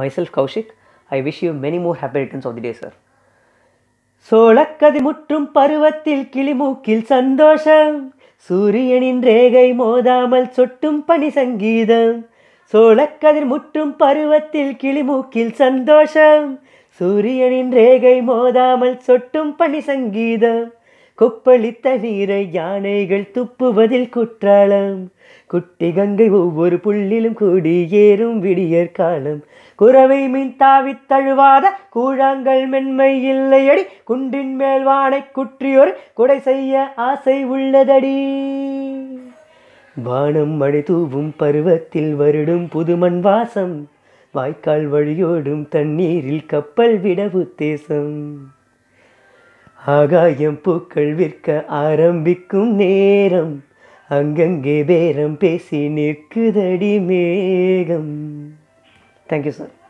myself Kaushik I wish you many more happy returns of the day sir சோழக்கதி முற்றும் பருவத்தில் கிளிமூக்கில் சந்தோஷம் சூரியனின் ரேகை மோதாமல் சொட்டும் பனி சங்கீதம் சோழக்கதிர் முற்றும் பருவத்தில் கிளிமூக்கில் சந்தோஷம் சூரியனின் ரேகை மோதாமல் சொட்டும் பனி சங்கீதம் கொப்பளித்த நீரை யானைகள் துப்புவதில் குற்றாலம் குட்டி கங்கை ஒவ்வொரு புள்ளிலும் குடியேறும் விடியற் காலம் குறவை மீன் தாவி தழுவாத கூழாங்கள் மென்மை இல்லையடி குன்றின் மேல் வானை குற்றியொரு குடை செய்ய ஆசை உள்ளதடி வானம் மழை தூவும் பருவத்தில் வருடும் புதுமண் வாசம் வாய்க்கால் வழியோடும் தண்ணீரில் கப்பல் விட உத்தேசம் ஆகாயம் பூக்கள் விற்க ஆரம்பிக்கும் நேரம் அங்கங்கே பேரம் பேசி நிற்குதடி மேகம் தேங்க்யூ சார்